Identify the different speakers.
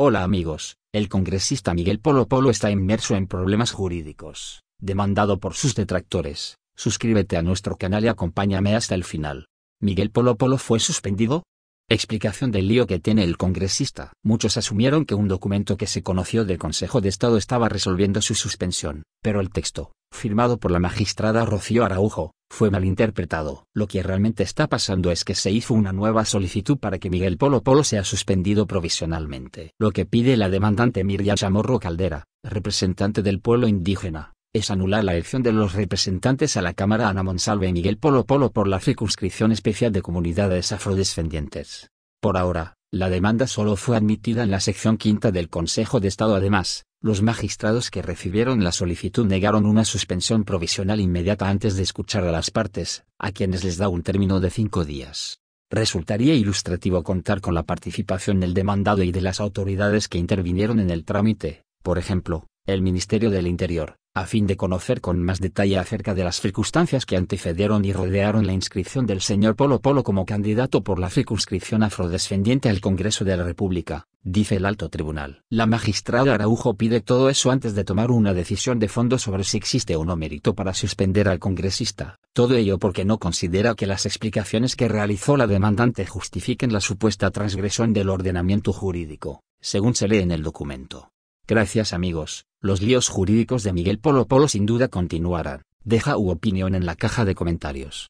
Speaker 1: Hola amigos, el congresista Miguel Polo Polo está inmerso en problemas jurídicos, demandado por sus detractores. Suscríbete a nuestro canal y acompáñame hasta el final. Miguel Polo Polo fue suspendido. Explicación del lío que tiene el congresista. Muchos asumieron que un documento que se conoció del Consejo de Estado estaba resolviendo su suspensión, pero el texto, firmado por la magistrada Rocío Araujo, fue malinterpretado. Lo que realmente está pasando es que se hizo una nueva solicitud para que Miguel Polo Polo sea suspendido provisionalmente. Lo que pide la demandante Miriam Chamorro Caldera, representante del pueblo indígena, es anular la elección de los representantes a la Cámara Ana Monsalve y Miguel Polo Polo por la circunscripción especial de comunidades afrodescendientes. Por ahora, la demanda solo fue admitida en la sección quinta del Consejo de Estado. Además, los magistrados que recibieron la solicitud negaron una suspensión provisional inmediata antes de escuchar a las partes, a quienes les da un término de cinco días. Resultaría ilustrativo contar con la participación del demandado y de las autoridades que intervinieron en el trámite, por ejemplo, el Ministerio del Interior, a fin de conocer con más detalle acerca de las circunstancias que antecedieron y rodearon la inscripción del señor Polo Polo como candidato por la circunscripción afrodescendiente al Congreso de la República, dice el alto tribunal. La magistrada Araujo pide todo eso antes de tomar una decisión de fondo sobre si existe o no mérito para suspender al congresista, todo ello porque no considera que las explicaciones que realizó la demandante justifiquen la supuesta transgresión del ordenamiento jurídico, según se lee en el documento. Gracias amigos. Los líos jurídicos de Miguel Polo Polo sin duda continuarán, deja u opinión en la caja de comentarios.